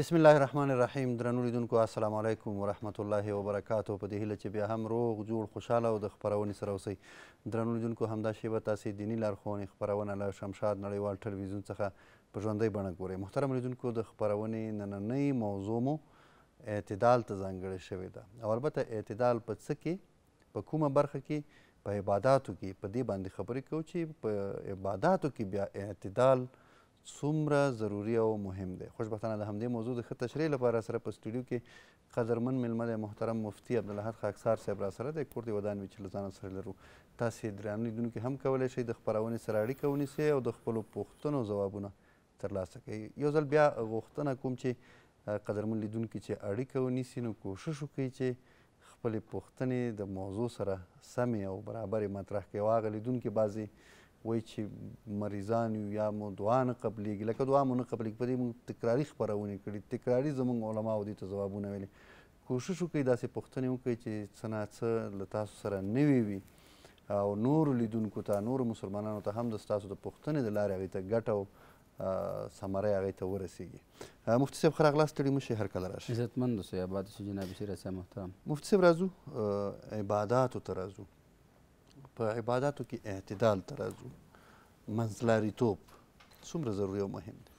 بسم الله الرحمن الرحیم درنو لیدونکو السلام علیکم ورحمت الله وبرکاتو په دې هیله چې بیا هم روغ جوړ خوشاله او د خپرونې سره اوسئ درنو لیدونکو همدا شیبه تاسې دیني لارښوونې خپرونه له شمشاد نړیوال ټلویزیون څخه په ژوندۍ بڼه ګورئ محترم لیدونکو د خپرونې نننۍ موضوع مو اعتدال ته ځانګړې شوې ده او البته اعتدال په څه کې په کومه برخه کې په عباداتو کې په دې باندې خبرې کوو چې په عباداتو کې بیا اعتدال څومره ضروری او مهم دی خوشبختانه د همدې موضوع د ښه تشریح لپاره سره په سټوډیو کې قدرمن میلمه دی محترم مفتي عبدالحد خاکسار صاحب را سره دی کور دې ودان چې له ځانه سره لرو تاسې درانه لیدونکو هم کولی شئ د خپرونې سره اړیکه ونیسئ او د خپلو پوښتنو ځوابونه ترلاسه کړئ یو ځل بیا غوښتنه کوم چې قدرمن لیدونکي چې اړیکه ونیسي نو کوشش وکړئ چې خپلې پوښتنې د موضوع سره سمې او برابرې مطرح کړئ او هغه لیدونکي بعضې وایي چې مریضان یو یا مو دعا نه قبلیږي لکه دعا مو نه قبلیږي په دې موږ تکراري خپرونې کړي تکراري زموږ علماو دې ته ځوابونه ویلي کوشش وکړئ داسې پوښتنې وکړئ چې څه نه څه له تاسو سره نوي وي او نور لیدونکو ته نور مسلمانانو ته هم د ستاسو د پوښتنې د لارې هغې ته ګټه او ثمره هغې ته ورسیږي مفتي صاحب ښه راغلاست تړي مشي هر کله راشي عزتمند اوسئ آباد شي جناب شي رسا محترم مفتي صاحب راځو عباداتو ته راځو په عبادتو کې اعتدال ترازو منځلاریتوب څومره ضروري او مهم دی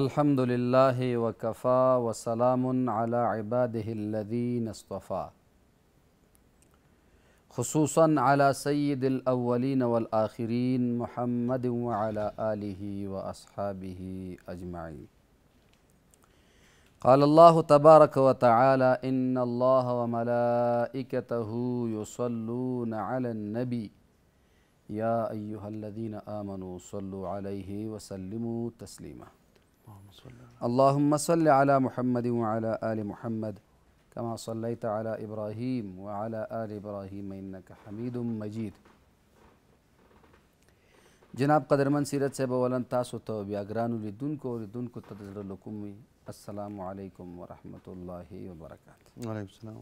الحمد لله وكفى وسلام على عباده الذين اصطفى خصوصا على سيد الأولين والآخرين محمد وعلى آله وأصحابه أجمعين قال الله تبارك وتعالى إن الله وملائكته يصلون على النبي يا أيها الذين آمنوا صلوا عليه وسلموا تسليما اللهم صل على محمد وعلى آل محمد كما صليت على إبراهيم وعلى آل إبراهيم إنك حميد مجيد جناب قدرمن سیرت صاحب ولن تاسو ته بیا ګرانو لیدونکو لیدونکو ته د زړه لکومي السلام علیکم ورحمۃ اللہ وبرکاتہ وعلیکم السلام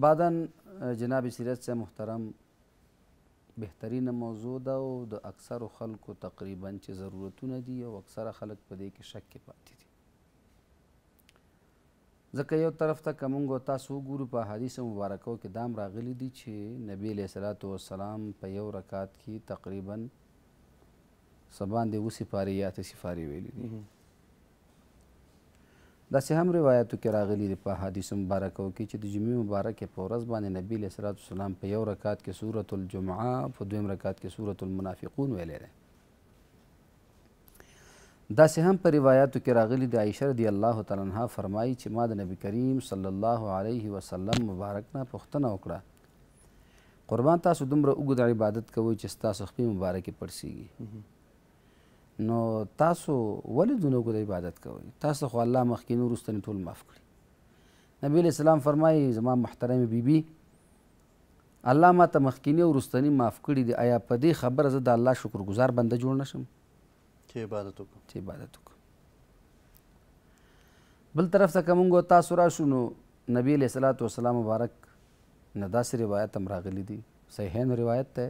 بعدن جناب سیرت سے محترم بهترین موضوع ده او د اکثر خلکو تقریبا چې ضرورتونه دي او اکثر خلک په دې کې شک کې پاتې دي ځکه یو طرف ته کومګو تاسو ګورو په حدیث مبارکو کې دام راغلی دي چې نبی له صلوات و سلام په یو رکعت کې تقریبا سبان دی وسی پاری یا ته سفاری ویلی دي داسې هم روایتو کې راغلي دي په احادیثو مبارکو کې چې د جمعې مبارکې په ورځ باندې نبي علیه صلات وسلام په یو رکعت کې سورة الجمعه په دویم رکعت کې سورة المنافقون ویلی دی داسې هم په روایتو کې راغلي د عایشه رضی الله تعالی عنها فرمایي چې ما د نبی کریم صلی الله علیه وسلم مبارک نه پوښتنه وکړه قربان تاسو دومره اوږد عبادت کوئ چې ستاسو خپې مبارکې پړسیږي نو تاسو ولې دونه ګوډه عبادت کوئ تاسو خو الله مخکینو وروستنې ټول معاف کړي نبی علیه السلام فرمایي زما محترمې بیبي الله ما ته مخکینی او وروستنې معاف کړي دي آیا په دې خبره زه د الله شکرګزار بنده جوړ نه شم چې عبادت وکړم چې عبادت وکړم بل طرف ته که موږ تاسو راشو نو نبی علیه السلام مبارک نه داسې روایت هم راغلی دي صحیحین روایت ته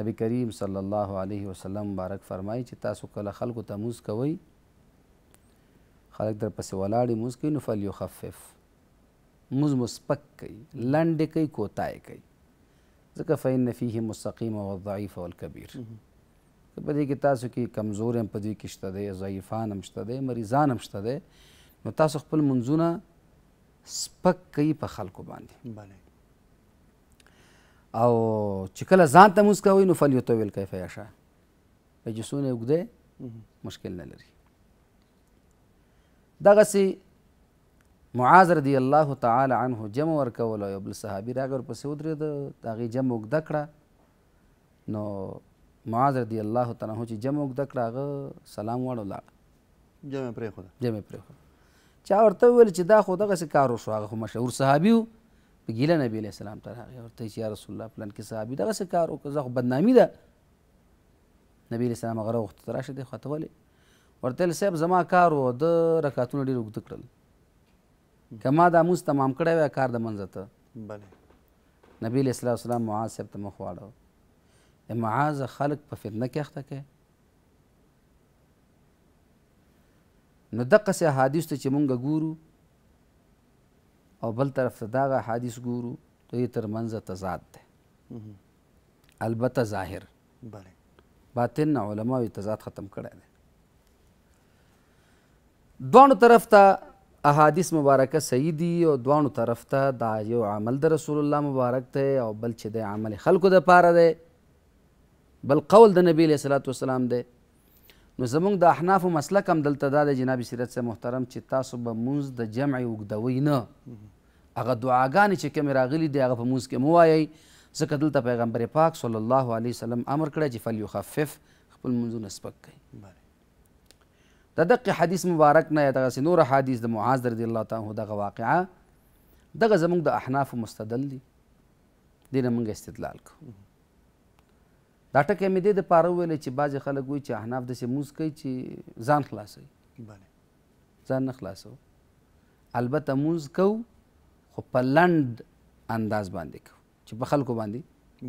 نبی کریم صلی الله علیه وسلم مبارک فرمایي چې تاسو کله خلکو ته موز کوئ خلک در پسې ولاړې موز کوي نو فلیخفف موز مو سپک کوي لنډې کوي کوتای کوي ځکه فإن فیه مستقیم والضعیف والکبیر که په دې کې تاسو کې کمزور هم په دې کې شته دی ضعیفان هم شته دی مریضان هم شته دی نو تاسو خپل منځونه سپک کوي په خلکو باندې بله او چې کله ځان ته موسکا وي نو فل یطول کیف یشا مجلسونه اوږده مشکل نه لري دغسې معاذ رضی الله تعالی عنه جمع ورکول یو بل صحابي راغی ورپسې ودرېد د هغې جمع اوږده کړه نو معاذ رضی الله تعالی عنه چې جمع اوږده کړه هغه سلام واړه ولاړه جمع پرېښوده جمع پرېښوده چا ورته وویل چې دا خو دغسې کار وشو هغه خو مشهور صحابي و په ګیله نبی علیه السلام ته راغی ورته چې یا رسول الله پلان کې صحابي دغسې کار وکړه زه خو بدنامي ده نبی علیه السلام هغه راغوښته ته راشه دی خو ته ولې ورته ویل صاحب زما کار و ده رکعتونه ډېر اوږده کړل که ما دا مونځ تمام کړی وی کار د منځه ته نبی علیه السلام معاذ صاحب ته مخ واړوه معاذ خلک په فتنه کې اخته کوي نو دغسې احادیث ته چې مونږ ګورو او بل طرف ته داغه حدیث ګورو ته یې تر منځه تضاد دی البته ظاهر باطن نه علما یې تضاد ختم کړی دی دوانو طرف ته احادیث مبارکه صحیح دي او دوانو طرف ته دا یو عمل د رسول الله مبارک دی او بل چې د عمل خلکو د پاره دی بل قول د نبی صلی الله علیه وسلم دی نو زمونږ د احنافو مسلک هم دلته دا د جناب سیرت صاحب محترم چې تاسو به مونځ د جمع اوږدوئ نه هغه دعاګانې چې کومې راغلي دي هغه په مونځ کې مووایئ ځکه دلته پیغمبر پاک صلی الله علیه وسلم امر کړی چې فلیخفف خپل منځونه سپک کړي د دقې حدیث مبارک نه یا دغسې نور حدیث د معاذ رضی الله تعالی دغه واقعه دغه زموږ د احنافو مستدل دي دی دینه موږ استدلال کوو دا ټکی مې دې دپاره وویلی چې بعضې خلک وایي چې احناف داسې موز کوي چې ځان خلاصوي بله ځان نه خلاصو البته موز کوو خو په لنډ انداز باندې کوو چې په خلکو باندې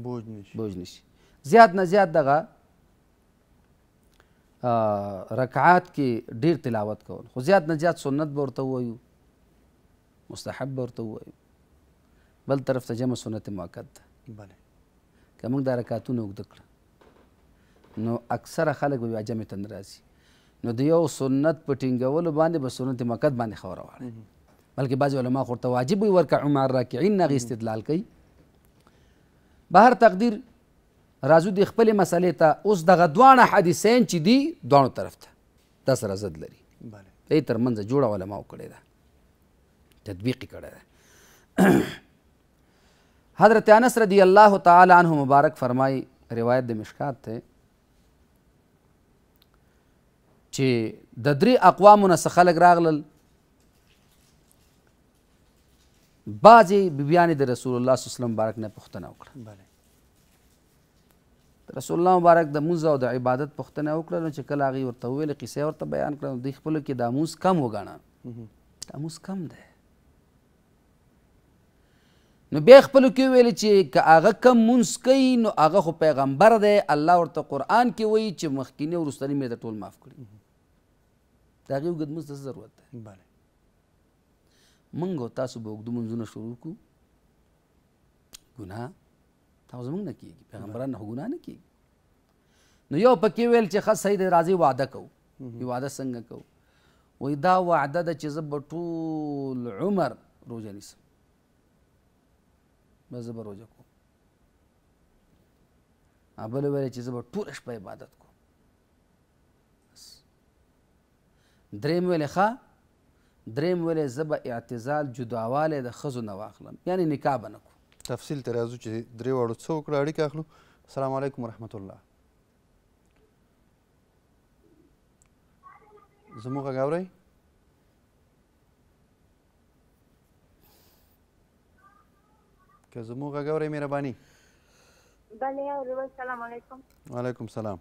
بوج نشي بوج نشي زیات نه زیات دغه رکعات کې ډیر تلاوت کول خو زیات نه زیات سنت به ورته ووایو مستحب به ورته ووایو بل طرف ته جمع سنت مؤکد ده بله که موږ دا رکعتونه اوږده کړه نو اکثره خلک به بیا جمعې ته نه راځي نو د یو سنت په ټینګولو باندې به سنت مکت باندې خبره واړي بلکې بعضې علما خو ورته واجب وي ورکه عمر راکعین نه هغې استدلال کوي به هر تقدیر راځو د خپلې مسلې ته اوس دغه دواړه حادثین چې دي دواړو طرف ته دا سره ضد لري دې تر منځه جوړه علماو کړې ده تطبیق یې کړی ده حضرت انس رضی اللہ تعالی عنہ مبارک فرمائی روایت مشکات تھے چې د درې اقوامو نه څه خلک راغلل بعضې بیبیانې د رسول الله صلی وسلم مبارک نه پوښتنه وکړه بله رسول الله مبارک د مونځ او د عبادت پوښتنه وکړه نو چې کله هغې ورته وویلې قیسې ورته بیان کړه نو دوی خپلو کې دا مونځ کم وګڼه دا مونځ کم دی نو بیا خپلو کې ویل چې که هغه کم مونځ کوي نو هغه خو پیغمبر دی الله ورته قرآن کې وایي چې مخکینی وروستنی مې د ټول معاف کړي د هغې اوږد مونځ ته څه ضرورت دی بله موږ او تاسو به اوږده مونځونه شروع کړو ګناه دا خو زموږ نه کېږي پیغمبران نه خو ګناه نه کېږي نو یو پکې ویل چې ښه صحیح دی راځئ وعده کوو یو وعده څنګه کوو وایي دا وعده ده چې زه به ټول عمر روژه نیسم بس زه به روژه کوم بل ویل چې زه به ټوله شپه عبادت کوم دریم ویلې ښه دریم ویلې زه به اعتزال جداوالی د ښځو نه واخلم یعنی نکاح به نه کړو تفصیل ته راځو چې درې واړو څه وکړه اړیکه اخلو السلام علیکم ورحمت الله زموږ غږ اورئ که زموږ غږ اورئ مهرباني بله اورم السلام علیکم وعلیکم سلام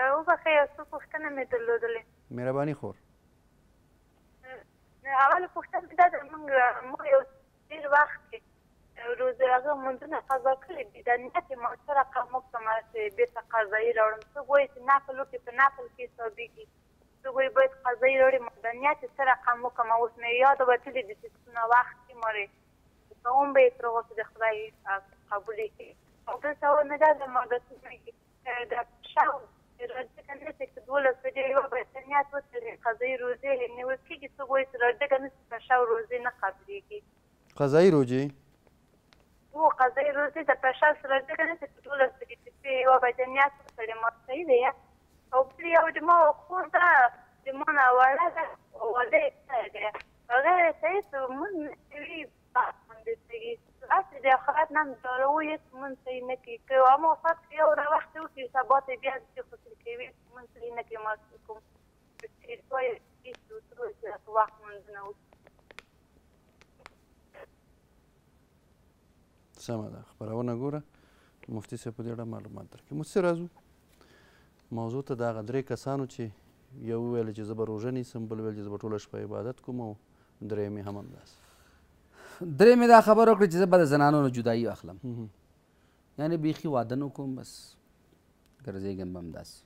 او بخې اوسو پوښتنه مې درلودلې مهرباني خور اول پوښتنه دا ده موږ موږ یو ډېر وخت روزه هغه مونږ نه قضا کړې دي د نیت مؤثره قامو کومه چې بیرته قضایي راوړم څه وایي چې نقل وکړي په نقل کې ثابتېږي څه وایي باید قضایي راوړي مدنیت سره قامو کومه اوس مې یاد وتلې دي چې څونه وخت کې مرې کوم به تر اوسه د خدای قبول کړي او دا څه نه ده ما د څه د شاو sürecek annesek dola söyleyeyim ben ya tutulur kazayı rozi ne vaki ki su boy sürecek annes paşa rozi ne kabriki kazayı rozi bu kazayı rozi de paşa sürecek annes dola söyleyeyim ben ya tutulur masayı da ya او پری او د ما خور دا د ما نه وړه ده ولې ده هغه ته ته مون وی باندې دی اته د اخرت نن دروي مون ته نه کی که امو فقط یو وخت او چې سبا ته بیا د منځلینه کې ما کوم چې څو یې چې څو چې په وخت مونږ نه سمه ده خبرونه ګوره مفتی صاحب په دې اړه معلومات درکړي مفتی راځو موضوع ته د هغه درې کسانو چې یو ویل چې زه به روژه نیسم بل ویل چې زه به ټوله شپه عبادت کوم او درېمې هم همداسې درېمې دا خبر وکړه چې زه به د زنانو نه جدایي اخلم یعنې بیخي واده نه کوم بس ګرځېږم به همداسې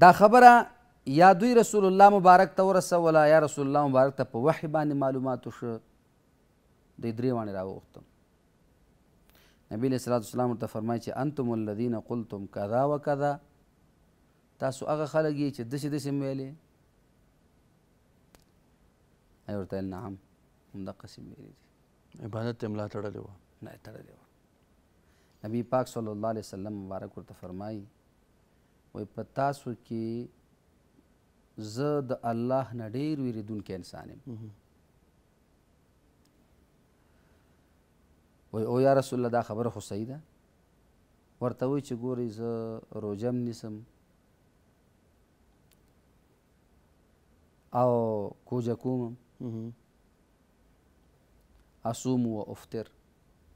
دا خبره یا دوی رسول الله مبارک ته ورسوله یا رسول الله مبارک ته په وحی باندې معلومات وشو دوی درې باندې راوغوښتل نبی علیہ الصلوۃ والسلام ورته فرمایي چې انتم الذين قلتم كذا وكذا تاسو هغه خلک یې چې دشي دشي ویلې ای ورته نعم همدا قسم ویلې دي عبادت ته ملا تړلې و نه تړلې و نبی پاک صلی الله علیه وسلم مبارک ورته فرمایي وای په تاسو کې زه د الله نه ډیر ویریدونکی انسان یم وای او یا رسول الله دا خبره خو صحیح ده ورته وای چې ګوري زه روجم نیسم او کوجه کوم اصوم و افطر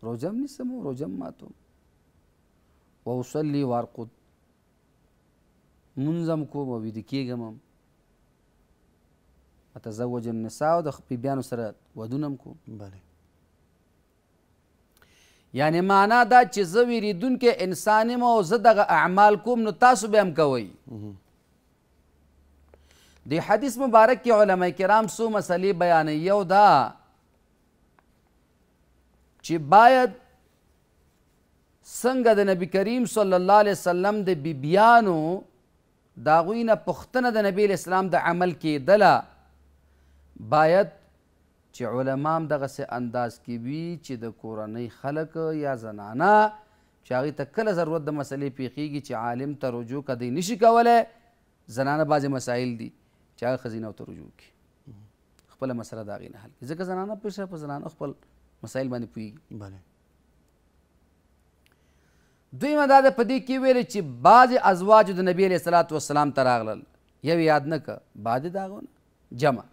روجم نیسم و روجم ماتم و اصلي وارقد مونځ هم کوم او ویده کېږم هم اتزوج النساء او د بیبیانو سره ودونه هم کوم بله یعنی معنا دا چې زه ویریدونکی انسان یم او زه دغه اعمال کوم نو تاسو به هم کوئ د حدیث مبارک کې علما کرام څو مسلې بیانوي یو دا چې باید څنګه د نبی کریم صلی الله علیه وسلم د بیبیانو بی دا غوینه پښتنه د نبی اسلام د عمل کې دله باید چې علما هم دغسې انداز کې وي چې د کورنۍ خلک یا زنانه چې هغې ته کله ضرورت د مسلې پیښیږي چې عالم ته رجوع کدی نشي کولی زنانه بعضې مسایل دي چې هغه ښځینو ته رجوع کړي خپله مسله د هغې نه حل کړي ځکه زنانه پوه په زنانه خپل مسایل باندې پوهېږي بله دویمه دا ده په دې کې ویل چې بعضې ازواجو د نبي علیه صلات وسلام ته راغلل یو یاد نه که بعضې د هغو نه جمع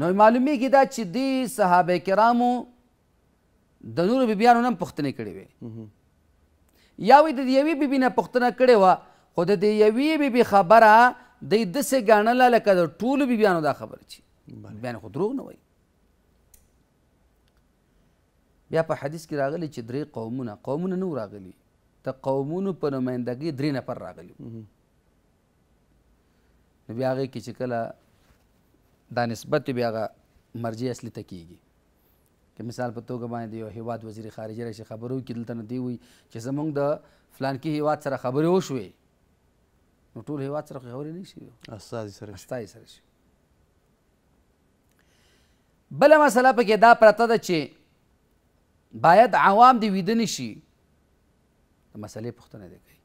نو معلومیږي دا چې دې صحابه کرامو د نورو بیبیانو نه پوښتنې کړې وې یا وی د یوې بیبي نه پوښتنه کړې وه خو د دې یوې بیبي خبره دی داسې ګڼله لکه د ټولو بیبیانو دا خبره چې بیان خو دروغ نه وایي بیا په حدیث کې راغلی چې درې قومونه قومونه نو راغلي د قومونو په نمایندګۍ درې نفر راغلي نو بیا هغې کې چې کله دا نسبت بیا هغه مرجع اصلي ته کیږي که مثال په توګه باندې د یو هیواد وزیر خارجه راشي خبرې وکړي دلته نه دی وي چې زموږ د فلانکي هیواد سره خبرې وشوې نو ټول هیواد سره خبرې نه شي استازي سره استازي سره شي بله مسله پکې دا پرته ده چې باید عوام دی ویده نشي د مسلې پوښتنه دی کوي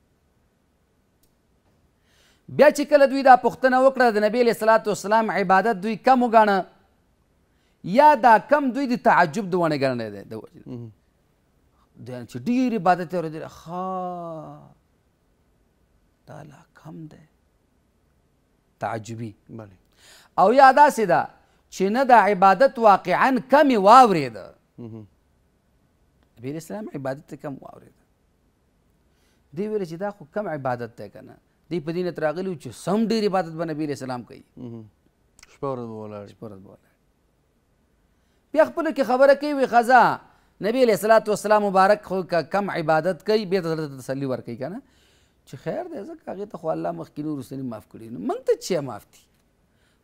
بیا چې کله دوی دا پوښتنه وکړه د نبی علیه صلات وسلام عبادت دوی کم وګاڼه یا دا کم دوی د تعجب د ونه ګڼلی دی چې ډېر عبادت یې اورېدلی ښه دا لا کم دی تعجبي او یا داسې ده چې نه د عبادت واقعا کمې واورېده نبی اسلام عبادت ته کم واورېده دی ویل چې دا خو کم عبادت دی که نه دی په دې نه راغلی چې سم ډېر عبادت به نبی اسلام کوي شپه ورځ به ولاړ شپه ورځ به ولاړ بیا خپلو کې خبره کوي وي غذا نبی علیہ الصلوۃ والسلام مبارک خو کم عبادت کوي بیا ته تسلی ورکوي کنه چې خیر دی ځکه هغه ته خو الله مخکینو رسنی معاف کړی نو مونږ ته چی معاف دي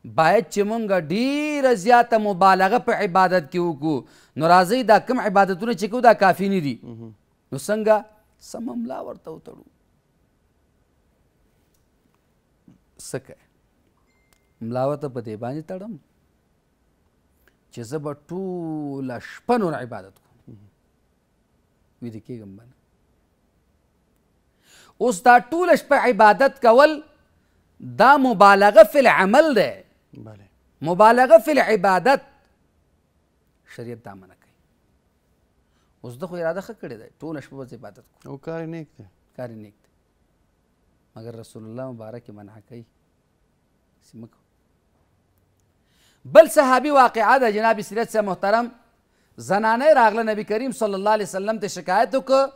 باید چې مونږ ډیره زیاته مبالغه په عبادت کې وکړو نو راځئ دا کم عبادتونه چې کوو دا کافي نه دي نو څنګه سم ملا ورته وتړو څه کوې ملا ورته په دې باندې تړم چې زه به ټوله شپه نور عبادت کوم ویده کېږم به اوس دا ټوله شپه عبادت کول دا مبالغه فی العمل دی بله مبالغه فی العبادت شریعت دا منع کوي اوس ده خو اراده ښه کړې ده ټوله شپه به عبادت کوو او کار نیک دی کار نیک دی مګر رسول الله مبارک منع کوي سمه کو بل صحابي واقعه ده جناب سیرت صاحب محترم زنانه راغله نبی کریم صلی الله علیه وسلم ته شکایت وکړه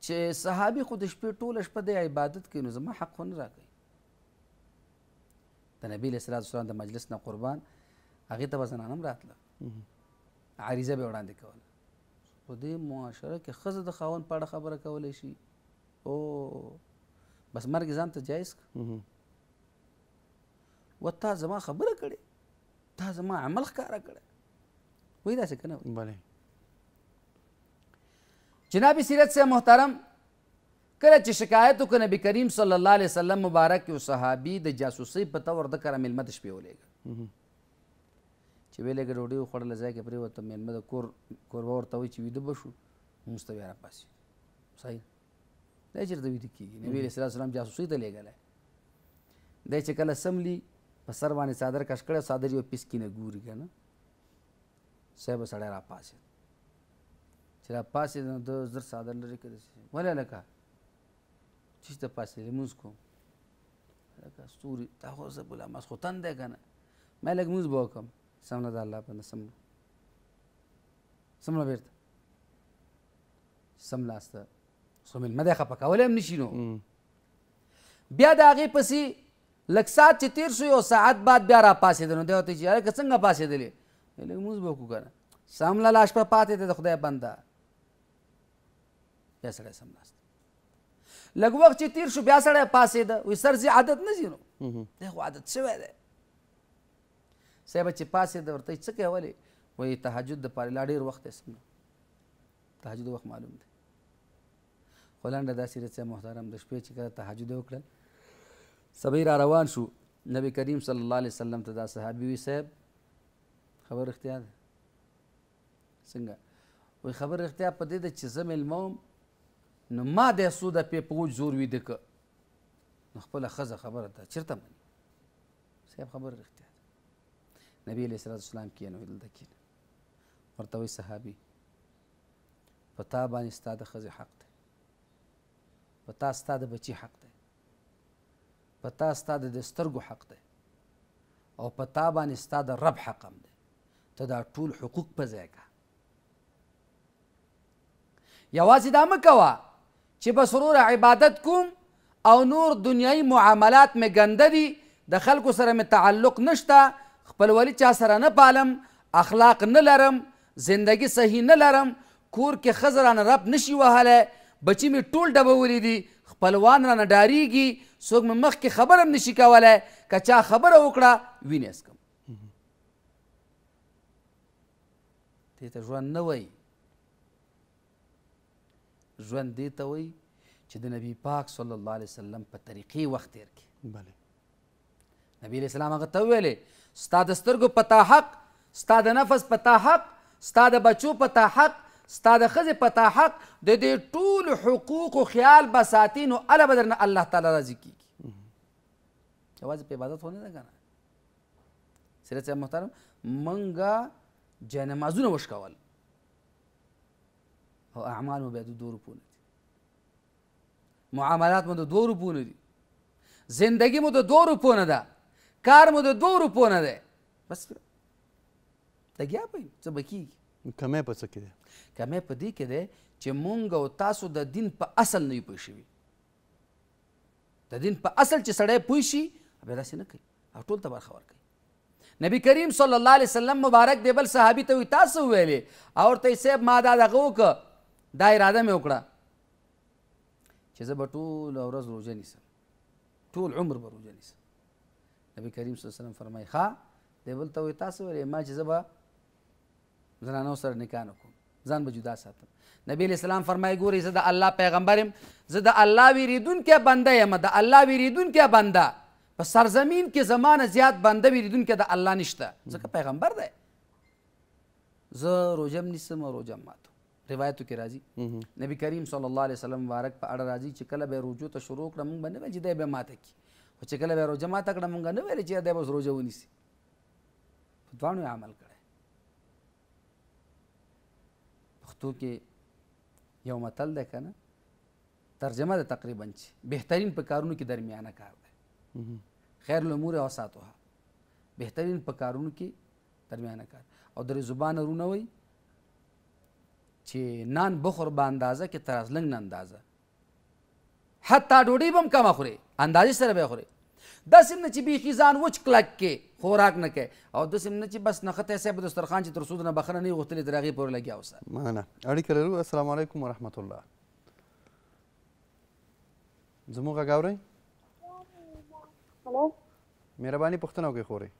چې صحابي خو د شپې ټوله شپه د عبادت کوي نو زما حق خو نه راکوي د نبی له سره سره د مجلس نه قربان هغه ته وزنانم راتله عریضه به وړاندې کوله په دې معاشره کې خزه د خاون په اړه خبره کولای شي او بس مرګ ځان ته جایز و تا زما خبره کړې تا زما عمل ښکارا کړې وای دا څه کنه بله جناب سیرت سے محترم کله چې شکایت وکړ نبی کریم صلی الله علیه وسلم مبارک یو صحابي د جاسوسۍ په تور د کره میلمه تشپې ولېږه چې ویلې کې ډوډۍ وخوړله ځای کې پرېوته میلمه د کور کوربه ورته وایي چې ویده به شو موږ ته بیا راپاسېږو صحیح دی چېرته ویده کېږي نبي علیه صلات وسلم جاسوسۍ ته لېږلی دی چې کله سملي په سر باندې څادر کش کړی څادر یو پیسکینه ګوري که نه صاحب سړی راپاسېد چې راپاسېد نو ده زر څادر لرې کړی ولې لکه چې د فاصله موږ کوم لکه ستوري دا خو زه بوله ماسخوتن دی که نه ما لږ موز به وکړم سمنه د الله بنده سمنه سمنه بېرته سم لاسته خو مېلمه دی خفه کولی هم نه شي نو بیا د هغې پسې لږ ساعت چې تېر شو یو ساعت بعد بیا را پاسېده نو دی ورته چې هلکه څنګه پاسېدلې لږ موز به وکړو که نه سمله لا شپه پاتې دی د خدای بنده بیا سړی سملاسته لږ وخت چې تیر شو بیا سړی پاسېده وایي سر زی عادت نه ځي نو دی خو عادت شوی دی صاحبه چې پاسېده ورته څه کوې ولې وایي تهجد دپاره لا ډېر وخت دی سم تهجد وخت معلوم دی خو لنډه داسې رڅه محترم د شپې چې کله تهجد وکړل سبې را روان شو نبی کریم صلی الله علیه وسلم ته دا صحابي وي صاحب خبر اختیار څنګه وی خبر اختیار په دې ده چې زه میلمه وم نو ما د سوده په پوج زور وې دک نو خپل خزه خبره ده چیرته مې صاحب خبره رښتیا ده نبی علیہ الصلوۃ والسلام کې نو دلته کې ورته وی صحابي پتا باندې ستاده خزه حق ده پتا ستاده بچي حق ده پتا ستاده د سترګو حق ده او پتا باندې ستاده رب حق هم ده ته دا ټول حقوق په ځای کا یوازې دا مکوا چې په سرور عبادت کوم او نور دنیای معاملات مې ګنده دي د خلکو سره مې تعلق نشته خپلولي چا سره نه پالم اخلاق نه لرم زندگی صحیح نه لرم کور کې خزران رب نشي وهله بچی می ټول ډبولې دي خپلوان را نډاریږي څوک مې مخکې خبر هم نشي کولی که چا خبره وکړه وینې اسکم دې ته ژوند نه وایي ژوند دی ته وایي چې د نبی پاک صلی الله علیه وسلم په طریقې وخت تیر کړي بله نبی علیه السلام هغه ته وویلې ستا د سترګو په تا حق ستا د نفس په تا حق ستا د بچو په تا حق ستا د ښځې په تا حق د دې ټولو حقوقو خیال به ساتي نو هله به درنه الله تعالی راضي کیږي یوازې په عبادت خو نه ده که نه سیرت صاحب محترم منګه جنمازونه وشکول او اعمال مو بیا د دوه روپونه دي معاملات مو د دوه روپونه دي زندگی مو د دوه روپونه ده کار مو د دوه روپونه ده بس لګیا به څه به کېږي کمی په څه کې دی کمی په دې کې دی چې مونږ او تاسو د دین په اصل نه یو پوه شوي د دین په اصل چې سړی پوه شي بیا داسې نه کوي او ټول ته برخه ورکوي نبی کریم صلی الله علیه وسلم مبارک دی بل صحابي ته وی تاسو ویلې او ورته صاحب ما دا دغه وکړه دا اراده مې وکړه چې زه به ټول ورځ روژه نیسم ټول عمر به روژه نیسم نبی کریم صلی الله علیه وسلم فرمایي ښه دی بل ته وایي تاسو ولې ما چې زه به زنانو سره نکاح نه کوم ځان به جدا ساتم نبی اسلام فرمایي ګوري زه د الله پیغمبر یم زه د الله ویریدونکی بنده یم د الله ویریدونکی بنده په سرزمین کې زمانه زیات بنده ویریدونکی د الله نشته ځکه پیغمبر دی زه روژه نیسم او روژه ماتم روایتو کې راځي نبی کریم صلی الله علیه وسلم مبارک په اړه راځي چې کله به روجو ته شروع کړه موږ به نه ویل چې دی به ماته کړي خو چې کله به روجه ماته کړه موږ نه ویل چې دی به اوس روجه ونیسي دواړو عمل کړی پښتو کې یو متل دی که نه ترجمه ده تقریبا چې بهترین په کارونو کې درمیانه کار دی خیر الامور اوساتها بهترین په کارونو کې درمیانه کار او درې زبان رونه وي چې نان بخور به اندازه کې تر از لنګ نه اندازه حتی ډوډۍ به هم کمه خوري اندازې سره به خوري داسې نه چې بیخي ځان وچ کلک کې خوراک نه کوي او داسې نه چې بس نښتی صاحب دسترخوان چې تر څو نه بخښنه نه یې غوښتلې تر هغې پورې لګیا اوسه مننه اړیکه لرو السلام علیکم ورحمت الله زموږ غږ اورئ مهرباني پوښتنه وکړئ خورئ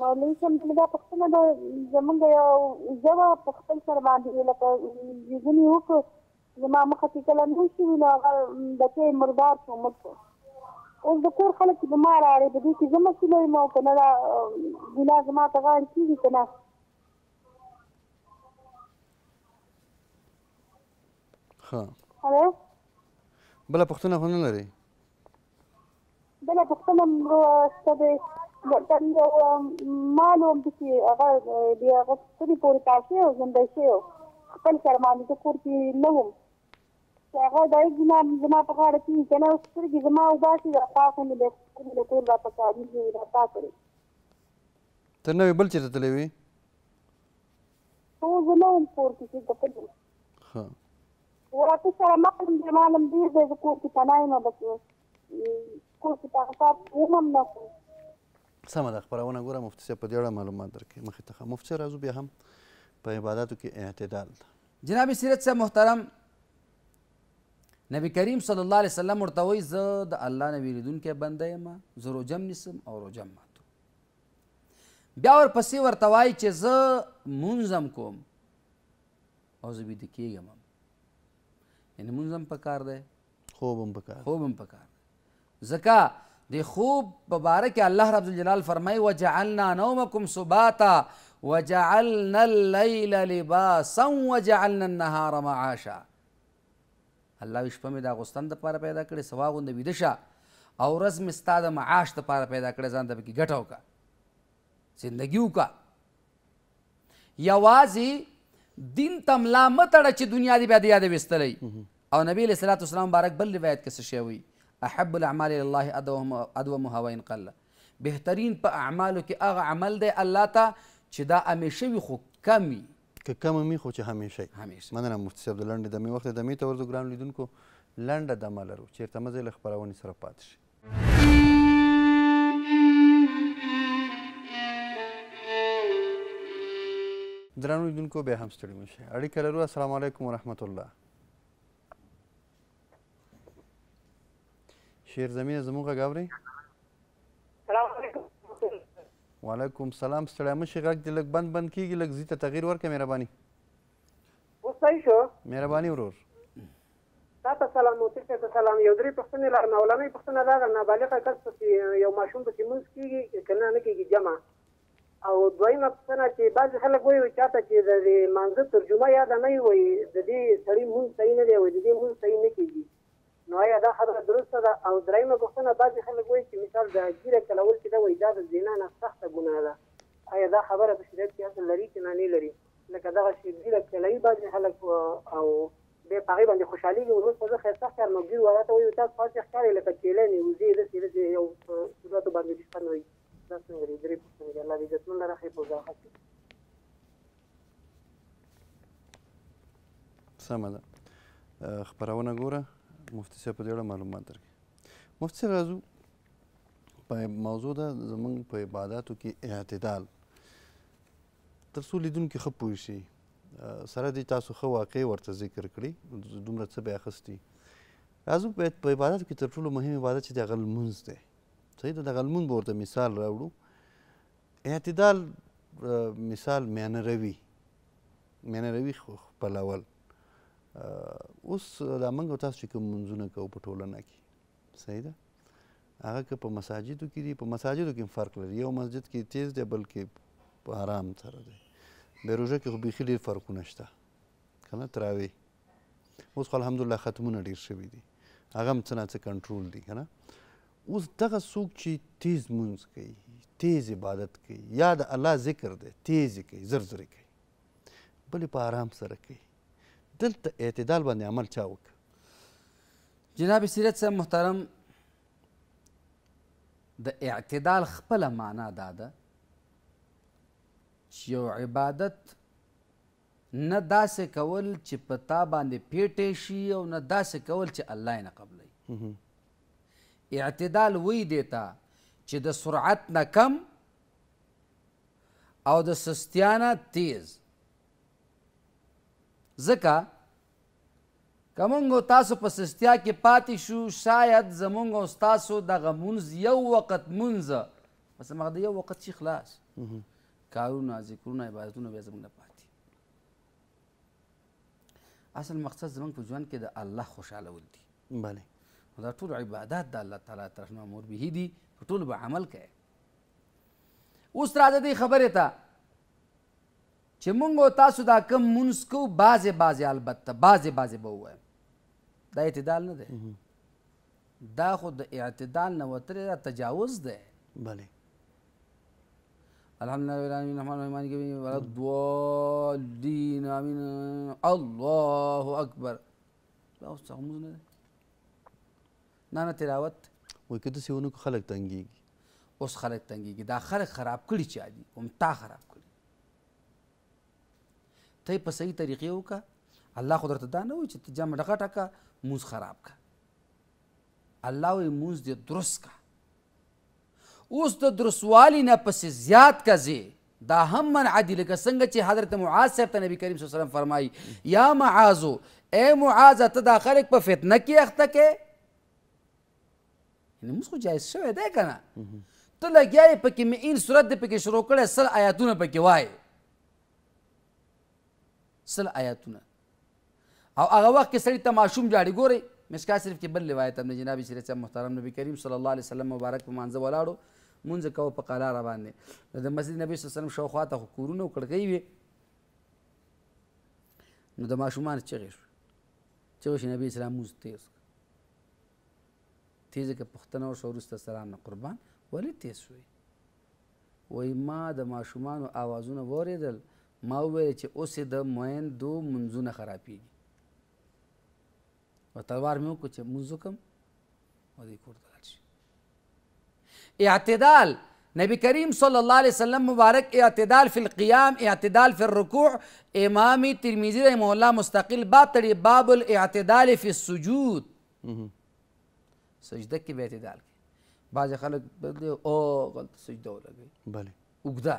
مولوي صاحب مې دا پوښتنه ده زمونږ یو ژبه په خپل سر باندې لکه زیږونې وکړو زما مخه چې کله نه شي نو هغه بچی مردار شو مړ شو اوس د کور خلک چې زما راړې په دې کې زه مسئله یم او که نه دا ګناه زما ته غاړې کېږي که نه ښه بله پوښتنه خو نه لرئ بله پوښتنه مرو څه دی بټن یو معلوم دي چې هغه دی هغه څه پورې تاسو او زنده شي خپل شرمانه د کور کې نه وم هغه د زما زما په غاړه کې کنه اوس ترګي زما او باسي د خاصه مې د کور لا په کاري دی را تاسو ته نو بل چیرته تللی وي هو زما هم کور کې څه کړی ها ورته سره مقم د مالم دی د کور کې پنایم بس کور کې تاسو هم نه کوئ سمه د خبرونه ګوره مفتي صاحب په دې اړه معلومات درکړي مخې ته مفتي راځو بیا هم په عباداتو کې اعتدال ده جناب سیرت صاحب محترم نبی کریم صلی الله علیه وسلم ورته وایي زه د الله نه ویریدونکی بنده یم زه روژم نیسم او روژم ماتو بیا ورپسې ورته وایي چې زه مونځم کوم او زه بیده کېږم یعنی مونځ هم پکار دی خوب هم پکار خوب هم پکار ځکه د خوب په باره کې الله رب الجلال فرمای وجعلنا نومکم سباتا وجعلنا الليل لباسا وجعلنا النهار معاشا الله شپه مې د اغوستن دپاره پیدا کړې سوا غوندې ویده شه او ورځ مې ستا د معاش دپاره پیدا کړې ځان ته پکې ګټه وکړه زندګي وکړه یوازې دین ته ملا مه تړه چې دنیا دې بیا د یاده ویستلی او نبی علیه صلات وسلام مبارک بل روایت کې څه شی وایي احب الاعمال الله ادومها وان قل بهترین په اعمالو کې هغه عمل دی الله ته چې دا همیشه وي خو کم وي که کم وي خو چې همیشه مننه مفتي صاحب د لنډې دمې وخت دمې ته ورځو ګران لیدونکو لنډه دمه لرو چېرته مزه له خپرونې سره پاتې شي درنو لیدونکو بیا هم ستړي مشه اړیکه لرو السلام علیکم ورحمت الله شیر زمینه زموږ غږ اورئ سلام علیکم وعلیکم سلام ستړی مشي غږ دې لږ بند بند کېږي لږ زی ته تغییر ورکړه مهرباني اوس صحیح شو مهرباني ورور تا ته سلام موتی صاحب ته سلام یو درې پوښتنې لرم اولنۍ پوښتنه دا ده نابالغه کس پسې یو ماشوم پسې مونځ کېږي که نه نه کېږي جمع او دویمه پوښتنه چې بعضې خلک وایي چا ته چې د دې مانځه ترجمه یاده نه وي وایي د دې سړي مونځ صحیح نه دی وایي د دې مونځ صحیح نه کېږي نو آیا دا خبره درسته ده او درېیمه پوښتنه بعضې خلک وایي چې مثال د ږیره کلول چې ده وایي دا د زینا نه سخته ګناه ده آیا دا خبره په شریعت کې اصل لري چې نه نه لري لکه دغه شی ږیره کلوي بعضې خلک او بیا په هغې باندې خوشحالېږي وروسته زه ښایسته ښکار نو ږیر وراته وایي تاسو پاسې ښکارې لکه کیلې نه وزې داسې داسې یو صورتو باندې رښتیا نه وي دا څنګه دي درې پوښتنې دي الله دې عزتمند راخې په وضاحت سمه ده خبرونه ګوره مفتي صاحب په دې اړه معلومات درکړي مفتي صاحب راځو په موضوع ده زمونږ په عباداتو کې اعتدال تر څو لیدونکي ښه پوه شي سره دې تاسو ښه واقع ورته ذکر کړي دومره څه به اخیستي راځو په عباداتو کې تر ټولو مهم عبادت چې د هغه لمونځ دی صحیح ده د هغه لمونځ به ورته مثال راوړو اعتدال مثال میانه روي میانه روي خپلول اوس دا موږ تاسو چې کوم منځونه کوو په ټولنه کې صحیح ده هغه که په مساجدو کې دي په مساجدو کې فرق لري یو مسجد کې تیز دی بلکې په آرام سره دی بیروژه کې خو بیخي ډېر فرقونه شته کنه تراوی اوس خو الحمدلله ختمونه ډېر شوي دي هغه هم څه نه څه کنټرول دي که نه اوس دغه څوک چې تیز مونځ کوي تیز عبادت کوي یا د الله ذکر دی تیز یې کوي زر زر کوي بلې په آرام سره کوي دلته اعتدال باندې عمل چا وکړه جناب سیرت صاحب محترم د اعتدال خپله معنا دا ده چې یو عبادت نه داسې کول چې په تا باندې پیټې شي او نه داسې کول چې الله یې نه قبلوي اعتدال وی دیتا چې د سرعت نه کم او د سستیانه تیز ځکه که مونږ تاسو په سستیا کې پاتې شو شاید زمونږ او ستاسو دغه مونځ یو وخت مونځ بس همغه د یو وخت شي خلاص کارونه ذکرونه عبادتونه بیا زمونږ نه پاتې اصل مقصد زمونږ په ژوند کې د الله خوشحالول دي بله دا ټول عبادات د الله تعالی طرف نه امور به دي په ټولو به عمل کوي اوس راځه دې خبرې ته چې مونږ تاسو دا کم مونږ کو بازه بازه البته بازه بازه به وایم دا اعتدال نه دی دا خو د اعتدال نه وتره تجاوز دی بله الحمدلله الرحمن الرحیم مالک یوم الدین والضالین امین الله اکبر دا اوس څنګه موږ نه نه نه تلاوت وای کده سیونه خلک تنګي اوس خلک تنګي دا خلک خراب کړي چا دي هم تا خراب ته په صحیح طریقې وکړه الله خو درته دا نه وایي چې ته جام ډکه ټکه مونځ خراب کا الله وایي مونځ دې درست کا اوس د درستوالي نه پسې زیات کا ځې دا هم منع دي لکه څنګه چې حضرت معاذ صاحب ته نبي کریم صلی الله علیه وسلم فرمایي یا معاذو اے معاذ ته دا خلک په فتنه کې اخته کې یعنی موږ خو جایز شوی دی که نه ته لګیا یې پکې معین صورت دې پکې شروع کړی سل آیاتونه پکې وایي سل آیاتونه او هغه وخت کې سړی ته ماشوم جاړي ګورئ مسکا صرف کې بل روایت هم جناب سیرت صاحب محترم نبی کریم صلی الله علیه وسلم مبارک په مانځه ولاړو مونځ کوو په قلاره باندې د مسجد نبی صلی الله علیه وسلم شاوخوا ته خو کورونه کړکۍ وې نو د ماشومان چغې شو چغې شو نبی اسلام مونځ تیز تیزه که پښتنه وشوه وروسته سلام نه قربان ولې تیز شوی وای ما د ماشومانو آوازونه واورېدل ما وویل چې اوسې د میندو منځونه خرابېږي او تلوار مې وکړو چې لمونځ وکړم او دوی کور ته لاړ شي اعتدال نبی کریم صلی الله علیه وسلم مبارک اعتدال فی القیام اعتدال فی الرکوع امام ترمیزی رحمه الله مستقل باب تړي باب الاعتدال فی السجود سجده کې به اعتدال کې بعض خلک او غلط سجده ولګي بله وګدا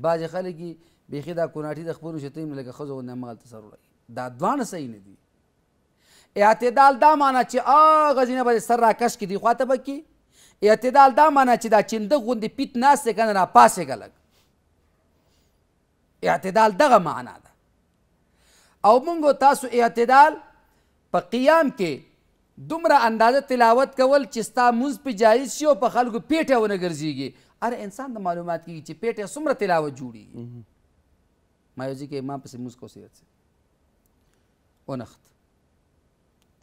بعضې خلک یې بیخي دا کوناټي د خپلو شته یم لکه ښځو غوندې همغلته سر وړي دا دواړه صحیح نه دي اعتدال دا معنا چې هغه ځینه به سر راکش کړي دې خواته به کې اعتدال دا معنا چې دا چنده غوندې پیت ناست دی که نه راپاسېږه لږ اعتدال دغه معنا ده او مونږ تاسو اعتدال په قیام کې دومره اندازه تلاوت کول چې ستا مونځ پې جایز شي او په خلکو پیټه ونه ګرځېږي هر انسان د معلومات کیږي چې پیټ یې څومره تلاوت جوړیږي مایوزي کې امام پسې موږ کو سیرت سي ونخت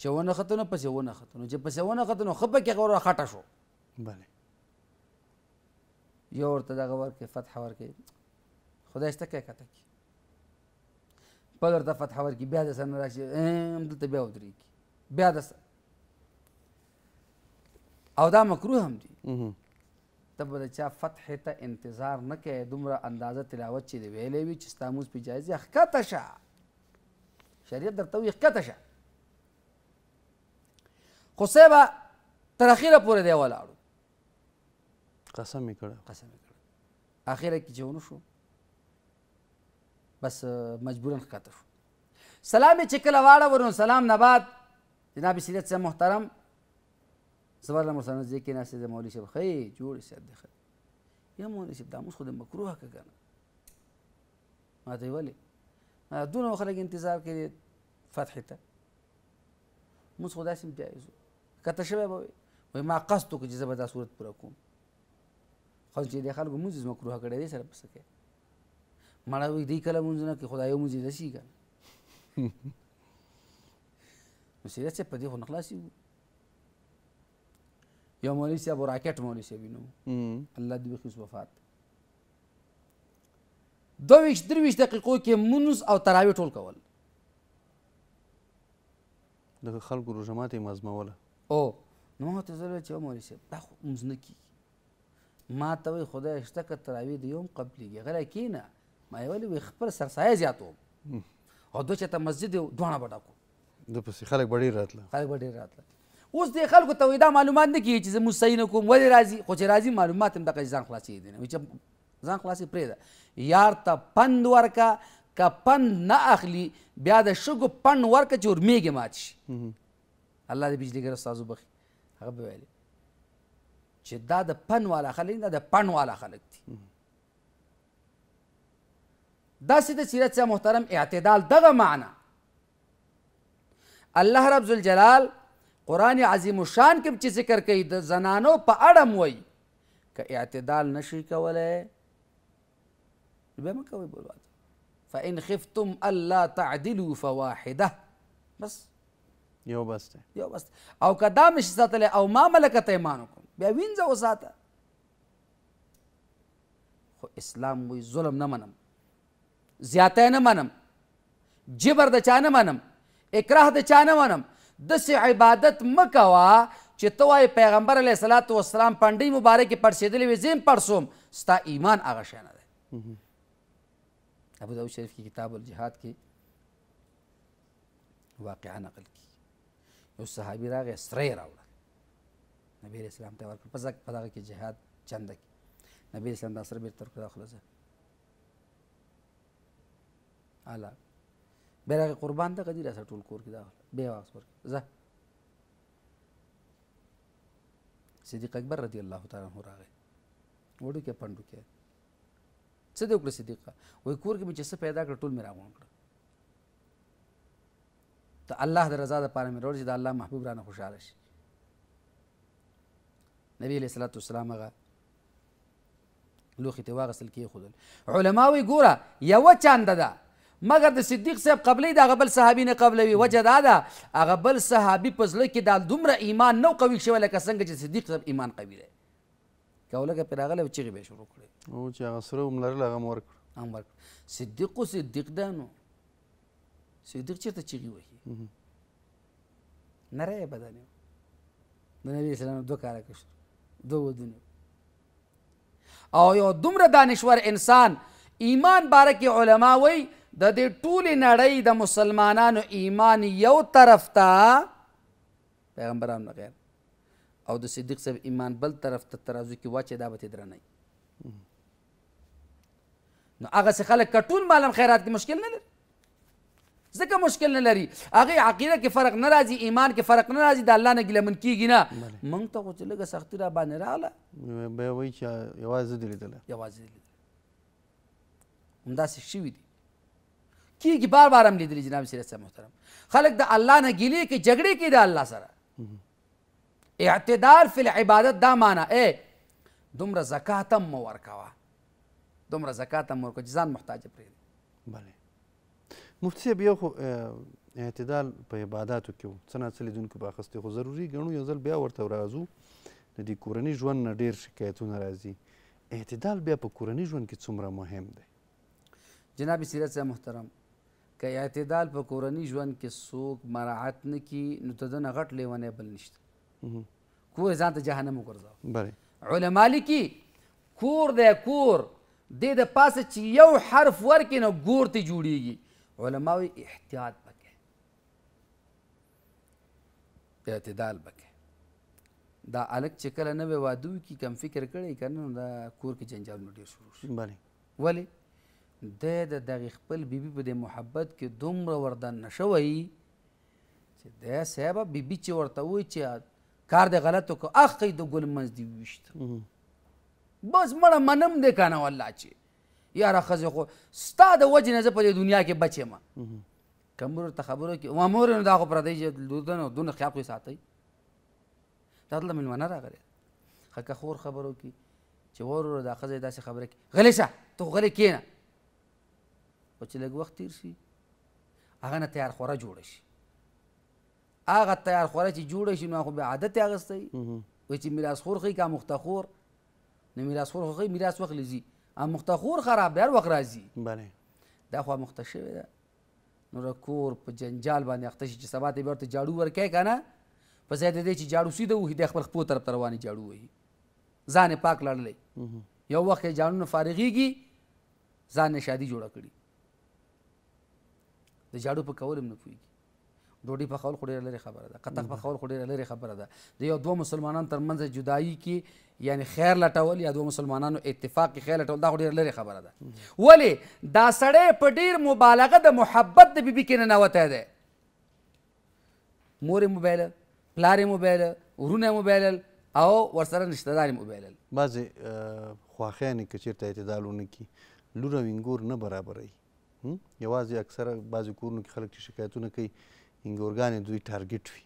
چې ونخت نو پسې ونخت نو چې پسې ونخت نو خپه کې غوړه خټه شو بله یو ورته دغه ورکې فتح ورکې خدای شته کې کته کې بل ورته فتح ورکې بیا د سن راشي دلته بیا ودرېږي بیا د او دا مکروه هم دی ته به د چا فتحې ته انتظار نه کوې دومره اندازه تلاوت چې دې ویلی وي چې ستا مونځ پې جایز دی ښکته شه شریعت درته وایي ښکته شه خو صیبه تر اخره پورې دی ولاړو قسم یې کړه قسم یې کړه اخره کې چې ونه شو بس مجبورا ښکته شو سلام چې کله واړه ورنو سلام نه بعد جناب سیرت صاحب محترم سوار له مرسانه ځکه کې ناشته د مولوی شپ خې جوړ شه دی خې یا مولوی شپ داموس خود مکروه که کنه ما ته ویلي ما دونه خلک انتظار کړي فتح ته موږ خو داسې جایزو کته شوی به وي ما قصد وکړو چې زه به دا صورت پوره کوم خو چې د خلکو مونځ مکروه کړی دی سره پسه کوي مړه وي دی کله مونځ نه کوي خدای مونځ دې شي کنه نو سیرت څه په دې خو نه خلاصي وو یو مولوي صاحب راکټ مولوي صاحب وینو الله دې بخښ وفات دویش درویش دقیقو کې مونږ او تراوی ټول کول دغه خلکو روژمات یې مازموله او نو ما ته زړه چې مولوي صاحب دا خو مونږ نه کی ما ته وی خدای شته ک تراوی د یوم قبلېږي غره کینه ما یې ویل وی خپل سرسایه زیاتو او دوی چې ته مسجد دوه نه بډاکو د پسې خلک بډیر راتله خلک بډیر راتله اوس دې خلکو ته وایي دا معلومات نه کیږي چې زه موږ صحیح نه کوم ولې راځي خو چې راځي معلومات هم دغه ځان خلاصېږي نه چې ځان خلاصې پرېږده یار ته پند ورکه که پند نه اخلي بیا د شګو پند ورکه چې ور میږې مات شي الله دې بجلیګر استازو بخي هغه به ویلې چې دا د پن والا خلک دا د پن والا خلک دي داسې د سیرت سیاه محترم اعتدال دغه معنا الله رب الجلال قران عظیم شان کې چې ذکر کوي د زنانو په اړه موي که اعتدال نشي کولای به مکوي بولوات فان خفتم الا تعدلوا فواحده بس یو بس ته یو بس او کدا مش ساتل او ما ملکت ایمان کوم بیا وینځه وساته خو اسلام وی ظلم نه منم زیاته نه منم جبر د چا نه منم اکراه د چا نه منم دسې عبادت مه کوه چې ته وایې پیغمبر علیه صلات وسلام پنډۍ مبارکې پړسېدلې وې زه یې پړسوم ستا ایمان هغه شی نه دی ابو داود شریف کی کتاب الجهاد کې واقعا نقل کی یو صحابي راغی سره یې راوړل نبی علیه اسلام ته ورکړ په دغه کې جهاد چنده کې نبی اسلام دا سره بېرته ورکړه خلاصه اعلی بیا راغی قربان دغه دي را سره ټول کور کې دا بیا واپس ورکړه ځه صدیق اکبر رضی الله تعالی عنہ راغی وړو کې پندو کې څه دې وکړه صدیق وای کور کې مې چې څه پیدا کړ ټول مې راغون کړ ته الله د رضا لپاره مې روړ چې د الله محبوب رانه خوشاله شي نبی علیہ الصلوۃ والسلام هغه لوخي ته واغسل کې خودل علماوی ګوره یو چاند ده مګر د صدیق صاحب قبلې د هغه بل صحابي نه قبلوي وجه دا ده هغه بل صحابي په زړه کې دا دومره ایمان نو قوي شوی لکه څنګه چې صدیق صاحب ایمان قوي دی که ولګه پرې راغلی چیغې به یې شروع کړې او چې هغه سره هم لرل هغه هم ورکړو هم ورکړو صدیق خو صدیق ده نو صدیق چېرته چیغې وهي نری بدن د نبی اسلام دوه کاله کشر دوه ودونه او یو دومره دانشور انسان ایمان باره کې علما وایي د دې ټولې نړۍ د مسلمانانو ایمان یو طرف ته پیغمبرانو غیر او د صدیق صاحب ایمان بل طرف ته ترازو کې واچې دا به تې درنی نو هغه څه خلک کټون مالم خیرات کې مشکل نه لري ځکه مشکل نه لري هغه عقیده کې فرق نه راځي ایمان کې فرق نه راځي د الله نه ګیله من کیږي نه موږ ته خو چې لږه سختي را باندې راغله به وایي چې یوازې دې لیدله یوازې دې لیدله همداسې شوي دي کېږي بار بار هم لیدلي جناب سیرت صاحب محترم خلک د الله نه ګیلې کې جګړې کې د الله سره اعتدال فی العبادت دا معنا اے دومره زکات هم مه ورکوه دومره زکات هم ورکوه چې ځان محتاج پرېږدي بله مفتي صاحب یو خو اعتدال په عباداتو کې و څه ناڅه لیدونکو به اخیستې خو ضروري ګڼو یو ځل بیا ورته راځو د دې کورني ژوند نه ډېر شکایتونه راځي اعتدال بیا په کورني ژوند کې څومره مهم دی جناب سیرت صاحب محترم که اعتدال په کورنی ژوند کې څوک مراعت نه کی نو ته د نه غټ لیونې بل نشته کور ځان ته جهنم وګرځاو علما لیکي کور دی کور د د پاسه چې یو حرف ورکې نو ګور ته جوړیږي علماوی احتیاط پکې اعتدال پکې دا الک چې کله نوې وادو کې کم فکر کړی که نه نو دا کور کې جنجالونه ډېر شروع شي ولې د د دغه خپل بیبي په د محبت کې دومره وردان نشوي چې د صاحب بیبي چې ورته وي چې کار د غلطو کو اخې د ګل منځ دی وشت بس مړه منم دې کنه والله چې یاره خزه خو ستا د وجه نه په دنیا کې بچې ما کمرو ته خبرو کې و مور نه دا خو پردې چې دونه دونه خیاپ کې ساتي دا دلته ملمنه راغلی خکه خور خبرو کې چې ور ور دا خزه داسې خبره کې غلی شه ته غلی کېنه او چې لږ وخت تیر شي هغه نه تیار خوره جوړه شي هغه تیار خوره چې جوړه شي نو خو به عادت یې اغستی وایي چې میراث خور ښیي که مختخور نو میراث خور خو ښیي میراث وخت لزي ا مختخور خراب دی هر وخت راځي بله دا خو مخته شوې ده نو رکور په جنجال باندې اخته شي چې سبا ته بیا ورته جاړو ورکې که نه په ځای د دې چې جاړو سیده وهي د خپل خپو طرف ته روانې جاړو وهي ځان پاک لړلی یو وخت یې جاړونه فارغېږي ځان یې شادي جوړه کړي د جاړو په کول هم نه پوهیږي ډوډۍ پخول خو ډېره لرې خبره ده کتک پخول خو ډېره لرې خبره ده د یو دوه مسلمانانو ترمنځ جدایي کې یعنی خیر لټول یا دوه مسلمانانو اتفاق کې خیر لټول دا خو ډېره لرې خبره ده ولې دا سړی په ډېر مبالغه د محبت د بیبي کې ننوتی دی مور یې موبایله پلار یې موبایله ورونه یې موبایلل او ورسره رشتهدار یې موبایلل بعضې خواښیانې که چېرته اعتدال ونه کړي لور او انګور نه برابروي یوازې اکثره بعضې کورونو کې خلک چې شکایتونه کوي انګورګانې دوی ټارګټ وي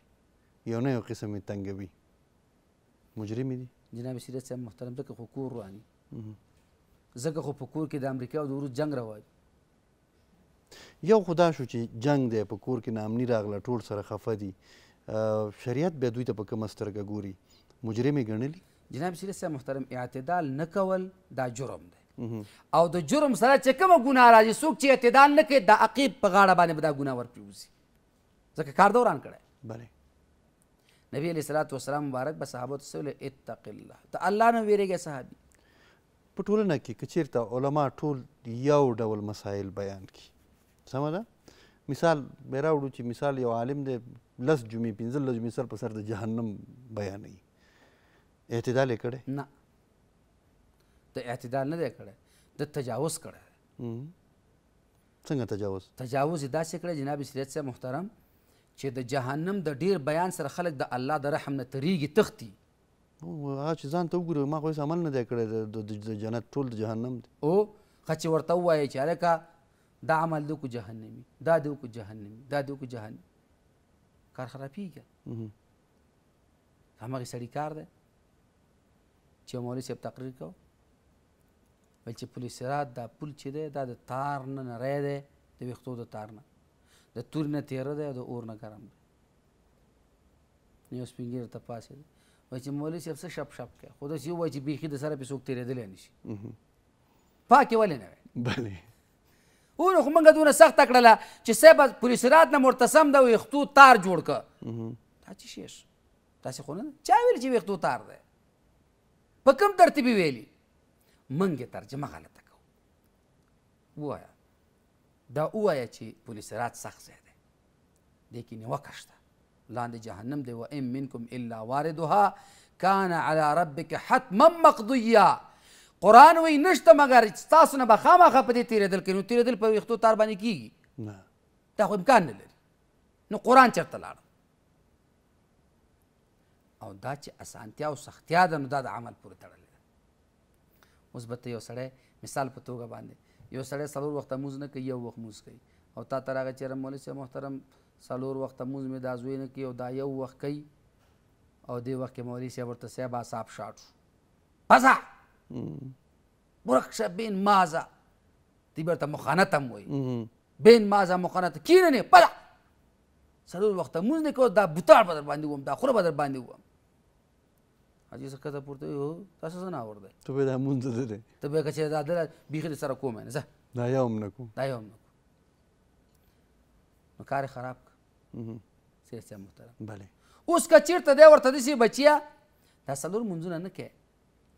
یو نه یو قسم یې تنګوي مجرم دي جناب سیرت صاحب محترم ځکه خو کور رواني ځکه خو په کور کې د امریکا او د روس جنګ روان یو خدا شو چې جنگ دی په کور کې نامني راغله ټول سره خفه دي شریعت بیا دوی ته په کومه سترګه ګوري مجرم یې ګڼلي جناب سیرت صاحب محترم اعتدال نه کول دا جرم دی او د جرم سره چې کومه ګناه راځي څوک چې اعتدال نه کوي د عقیب په غاړه باندې به دا ګناه ورپرېوځي ځکه کار دوران کړی بله نبی علیه صلات وسلام مبارک به صحابو ته څه اتق الله ته الله نه ویرېږه صحابي په ټولنه کې که چېرته علما ټول یو ډول مسایل بیان کړي سمه ده مثال به راوړو چې مثال یو عالم دی لس جمعې پنځلس جمعې سر په سر د جهنم بیانوي اعتدال یې کړی نه د اعتدال نه دی کړی د تجاوز کړی څنګه تجاوز تجاوز داسې کړی جناب سریت صاحب محترم چې د جهنم د ډیر بیان سره خلک د الله د رحم نه تریږي تختی هغه چې ځان ته وګوري ما خو هیڅ عمل نه دی کړی د جنت ټول د جهنم دی او ښه چې ورته ووایې چې هلکه دا عمل دی وکړو جهنمي دا دی وکړو جهنمي دا دی وکړو جهنمي کار خرابېږي همغې سړي کار دی چې مولوي صاحب تقریر کوو ویل چې پل صراط دا پل چې دی دا د تار نه نری دی د ویښتو د تار نه د تورې نه تیره دی او د اور نه ګرم دی یو سپین ږیری ته پاڅېد وایي چې مولوي صاحب څه شپ شپ کوي خو داسې یو وایي چې بیخي د سره پې څوک تېرېدلی نه شي پاکې ولې نه وی بلې ونه خو موږ دونه سخت کړله چې صاحب پولیس رات نه مرتسم د ویختو تار جوړ ک دا چې شیش تاسو خو نه چا ویل چې ویختو تار ده په کوم ترتیب ویلی منګ ترجمه غلطه کوو وایا دا وایا چې پولیس رات سخت ځای دی دې کې نیوکه شته لاندې جهنم دی و ان منکم الا واردها کان علی ربک حتما مقضیا قران وی نشته مګر تاسو نه به خامخه په دې تیرېدل کوي نو تیرېدل په ویښتو تار باندې کیږي نه دا خو امکان نه لري نو قران چېرته لاړ او دا چې اسانتیا او سختیا ده نو دا د عمل پورې تړلی اوس به یو سړی مثال په توګه باندې یو سړی څلور وخته موز نه کوي یو وخت موز کوي او تا ته راغی چېره مولوي صاحب محترم څلور وخته موز مې دا زوی نه کوي او دا یو وخت کوي او دې وخت کې مولوي صاحب ورته صاحب اعصاب شاټ شو پزه برخشه بین مازه دی برته مخانت هم وایي بین مازه مخانت کینه نه پزه څلور وخته موز نه کوي دا بوتار به در باندې وم دا خوره به در باندې وم اجي سکه ته پورته یو تاسو څه نه اورده ته به مونږ ته ده ته به کچې دا دل بیخي سره کوم نه زه دا یو هم نکو دا یو هم نکو نو کار خراب سیر سیم محترم بله اوس که چیرته دی ورته داسې بچیا دا څلور مونځونه نه کوې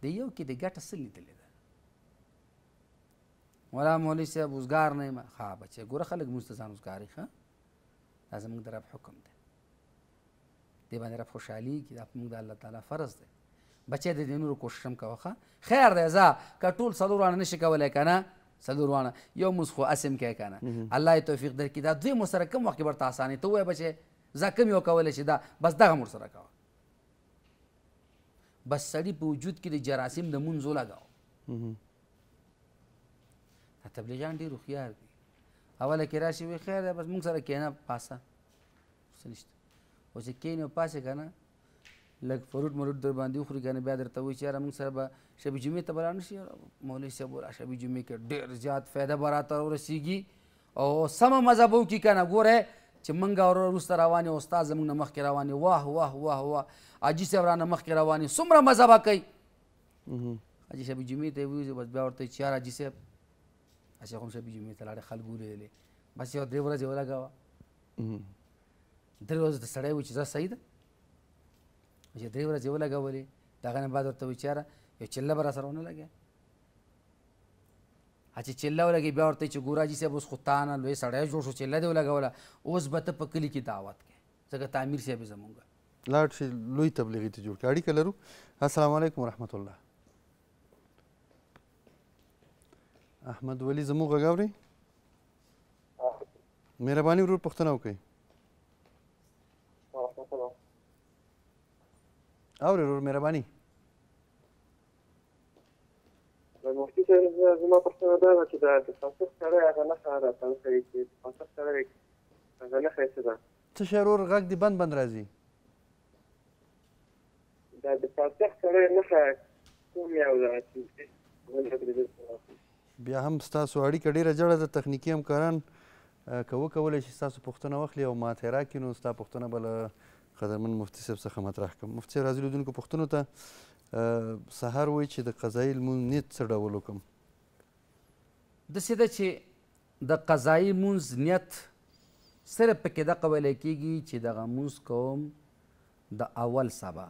د یو کې د ګټه څه لیدلې ده ولا مولوي صاحب اوزګار نه یم ښه بچیه ګوره خلک مونځ ته ځان اوزګاري ښه دا زموږ د رب حکم دی دې باندې رب خوشحالېږي دا په مونږ د الله تعالی فرض دی بچې د دې نورو کوشش هم کوه خیر دی زه که ټول څلور وانه نشي کولی که نه څلور وانه یو مونځ خو اسم کوې که نه الله یې توفیق درکړي دا دوی مو سره کوم وخت کې ورته اسانې ته ووایه بچې زه کوم یو کولی شي دا بس دغه مور سره کوه بس سړي په وجود کې د جراثیم د مونځ ولګوه دا تبلیغیان ډېر هوښیار دي اوله کې راشي وي خیر دی بس مونږ سره کښېنه پاسه څه نشته خو چې کښېنې او پاسې که نه لږ فروټ مروټ در باندې وخوري کنه بیا درته وایي چې یاره موږ سره به شبې جمعې ته به رانه شي مولوي صاحب وویل شبې جمعې کې ډېر زیات فایده به راته ورسېږي او سمه مزه به وکړي که نه ګوره چې موږ ور وروسته روان یو استاد زموږ نه مخکې روان یو واه واه واه واه حاجي صاحب رانه مخکې روان یو څومره مزه به کوي حاجي صاحب جمعې ته ووځي بس بیا ورته چې یار حاجي صاحب اسی کوم شبې جمعې ته لاړې خلک ولیدلې بس یو درې ورځې ولګوه درې ورځې ته سړی و چې زه صحیح ده چې درې ورځې ولګولې د هغه نه بعد ورته وچاره یو چله به راسره ونه لګیا چې چله ولګي بیا ورته چې ګوراجي صاحب اوس خو تا نه لوی سړی جوړ شو چله دې ولګوله اوس به ته په کلي کې دعوت کې ځکه تعمیر صاحب یې زمونږ لاړ شي لوی تبلیغي ته جوړ کړي اړیکه لرو السلام علیکم ورحمت الله احمد ولی زموږ غږ اوري مهرباني ورور پوښتنه وکړئ اورې ورور مهرباني مفتي صاحب زما پوښتنه دا ده چې د تخصص سره هغه نښه ده تاسو یې چې تخصص سره هغه نښه څه ده څه شی ورور غږ دې بند بند راځي دا د تخصص سره نښه کوم یو ده چې بیا هم ستاسو اړیکه ډېره جوړه ده تخنیکي همکاران که وکولی شي ستاسو پوښتنه واخلي او ماتحرا کړي نو ستا پوښتنه به له قدرمن مفتي صاحب څخه مطرح کوم مفتي راځي لیدونکو پوښتنو ته سهار وایي چې د قضایي لمونځ نیت څه ډول وکم داسې ده چې د قضایي مونځ نیت صرف پکې دغه ویلی کېږي چې دغه مونځ کوم د اول سبا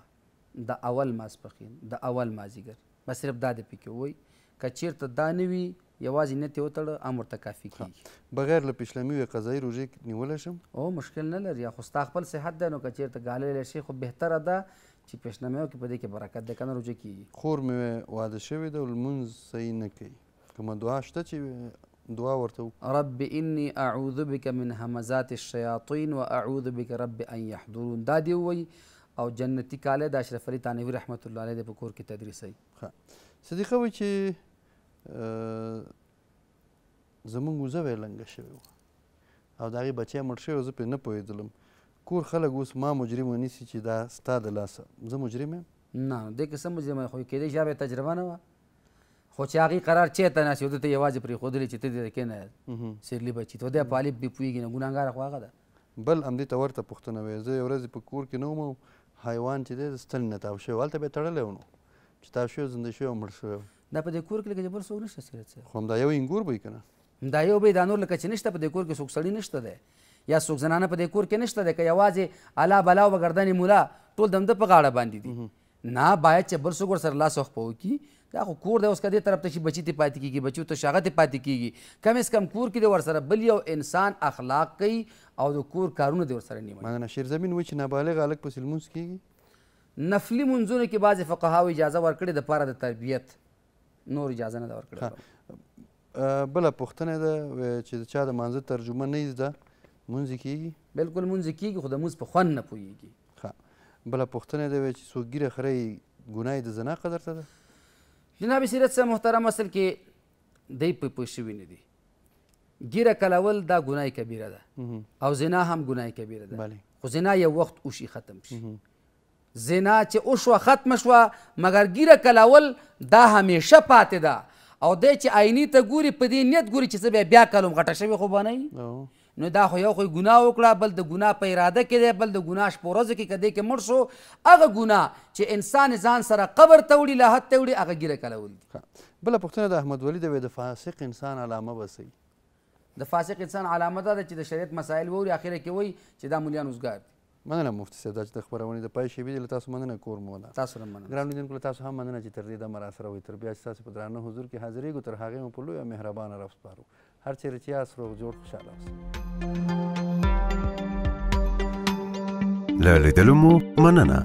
د اول ماسپخین د اول مازیګر بس صرف دا د پکې وای که چیرته دا نه وي یوازې نیت یې وتړه هم ورته کافي کېږي بغیر له پیشلمي وي قضایي روژې نیولی شم او مشکل نه لري خو ستا خپل صحت دی نو که چېرته ګاللی شي خو بهتره ده چې پیشنامه وکړي په دې کې برکت دی که نه روژه کېږي خور مې واده شوې ده لمونځ صحیح نه کوي کومه دعا شته چې دعا ورته رب انی اعوذ بک من همزات الشیاطین و اعوذ بک رب ان یحضرون دا دی وی او جنتی کاله د اشرف علی تانوی رحمت الله علیه په کور کې تدریس ای صدیقه وی چې زمونږ وزه به یې لنګه شوې وه او د هغې بچی مړ شوی زه پرې نه پوهېدلم کور خلک اوس ما مجرم ونیسي چې دا ستا د لاسه زه مجرم یم نه دې کې څه مجرم خو کېدای شي هغه تجربه نه وه خو چې هغې قرار چېرته ناستې ده ته یوازې پرېښودلې چې ته دې کېنه سیرلي بچي ته دی پالب بې پوهېږي نه ګناهګاره خو هغه ده بل همدې ته ورته پوښتنه وې زه یوه ورځ په کور کې نه وم حیوان چې دی ستل نه تاو شوی هلته به یې تړلی ونو چې تاو شوی زنده شوی او مړ شوی دا په دې کور کې لکه جبر څوک نشته سیرت صاحب خو دا یو انګور بوي کنه دا یو بوي دا نور لکه چې نشته په دې کور کې څوک سړی نشته دی یا څوک زنانه په دې کور کې نشته دی که یوازې الا بلا وګردنې مولا ټول دمده په غاړه باندې دي نه باید چې بل څوک ورسره لاس وخپو کی دا خو کور دی اوس کدی طرف ته شي بچی ته پاتې کیږي بچو ته شاغه ته پاتې کیږي کم اس کم کور کې دی ورسره بل یو انسان اخلاق کوي او د کور کارونه دی ورسره نیمه مګنه شیر زمین و چې نابالغ الک په سلمونس کیږي نفلی منځونه کې بعضې فقهاو اجازه ورکړې د پاره د تربیت نور اجازه نه ده ورکړې بله پوښتنه ده چې د چا د مانځه ترجمه نه زده مونځ کېږي بلکل مونځ کېږي خو د مونځ په خوند نه پوهېږي بله پوښتنه ده چې څوک ګیره خرۍ ګناه د زنا قدر ته ده جناب سیرت صاحب محترم اصل کې دی په پوه شوي نه دي ګیره کلول دا ګناه کبیره ده او زنا هم ګناه کبیره ده خو زنا یو وخت اوشي ختم شي زنا چې وشوه ختم شوه مګر ګیره کلاول دا همیشه پاتې ده او دی چې آینې ته ګوري په دې نیت ګوري چې زه بیا بیا کلم غټه شوې خو به نه نو دا خو یو خو ګناه وکړه بل د ګناه په اراده کې دی بل د ګناه شپه ورځو کې کدی کې مړ شو هغه ګناه چې انسان ځان سره قبر ته وړي لاهت ته وړي هغه ګیره کلول دي بله پوښتنه د احمد ولي د د فاسق انسان علامه بسی د فاسق انسان علامه دا ده چې د شریعت مسایل ووري اخره کې وایي چې دا مولیان اوزګار دي مننه مفتي صاحب دا چې د خپرونې د پای شېبې له تاسو مننه کوم مولا تاسو هم مننه ګران لیدونکو له تاسو هم مننه چې تر دې دمه راسره وئ تر بیا چې تاسو په درانه حضور کې حاضرېږو تر هغې مو په لوی او مهربانه رب سپارو هر چیرې چې یاست روغ جوړ خوشحاله اوسئ له لیدلو مو مننه